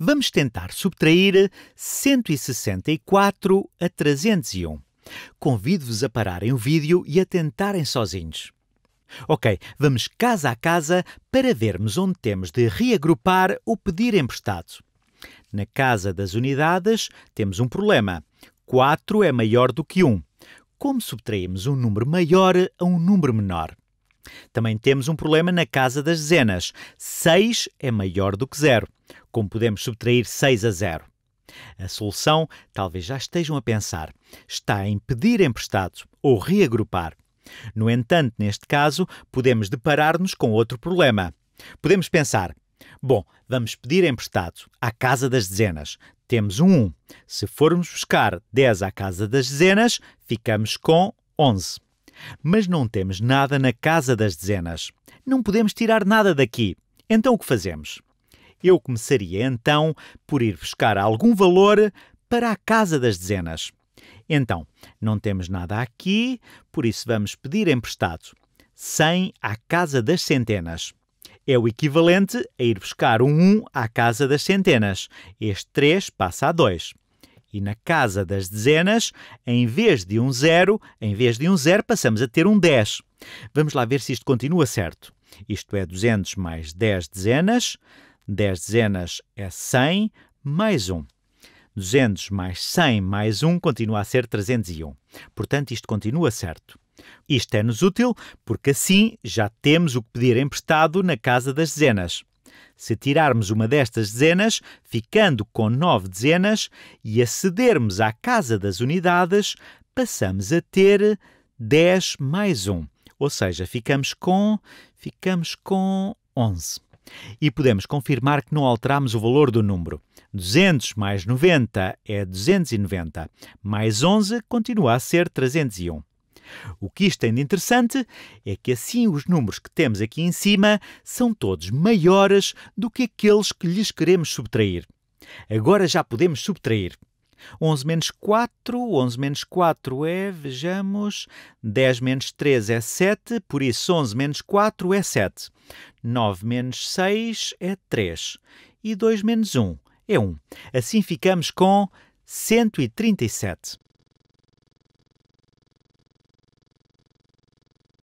Vamos tentar subtrair 164 a 301. Convido-vos a pararem o vídeo e a tentarem sozinhos. Ok, vamos casa a casa para vermos onde temos de reagrupar ou pedir emprestado. Na casa das unidades temos um problema. 4 é maior do que 1. Como subtraímos um número maior a um número menor? Também temos um problema na casa das dezenas. 6 é maior do que 0. Como podemos subtrair 6 a 0? A solução, talvez já estejam a pensar, está em pedir emprestado ou reagrupar. No entanto, neste caso, podemos deparar-nos com outro problema. Podemos pensar: bom, vamos pedir emprestado à casa das dezenas. Temos um 1. Se formos buscar 10 à casa das dezenas, ficamos com 11. Mas não temos nada na casa das dezenas. Não podemos tirar nada daqui. Então o que fazemos? Eu começaria então por ir buscar algum valor para a casa das dezenas. Então, não temos nada aqui, por isso vamos pedir emprestado 100 à casa das centenas. É o equivalente a ir buscar um 1 à casa das centenas. Este 3 passa a 2. E na casa das dezenas, em vez de um zero, em vez de um zero, passamos a ter um 10. Vamos lá ver se isto continua certo. Isto é 200 mais 10 dezenas. 10 dezenas é 100 mais 1. 200 mais 100 mais 1 continua a ser 301. Portanto, isto continua certo. Isto é-nos útil porque assim já temos o que pedir emprestado na casa das dezenas. Se tirarmos uma destas dezenas, ficando com nove dezenas, e acedermos à casa das unidades, passamos a ter 10 mais 1, ou seja, ficamos com, ficamos com 11. E podemos confirmar que não alteramos o valor do número. 200 mais 90 é 290, mais 11 continua a ser 301. O que isto tem de interessante é que assim os números que temos aqui em cima são todos maiores do que aqueles que lhes queremos subtrair. Agora já podemos subtrair. 11 menos 4, 11 menos 4 é, vejamos, 10 menos 3 é 7, por isso 11 menos 4 é 7. 9 menos 6 é 3. E 2 menos 1 é 1. Assim ficamos com 137.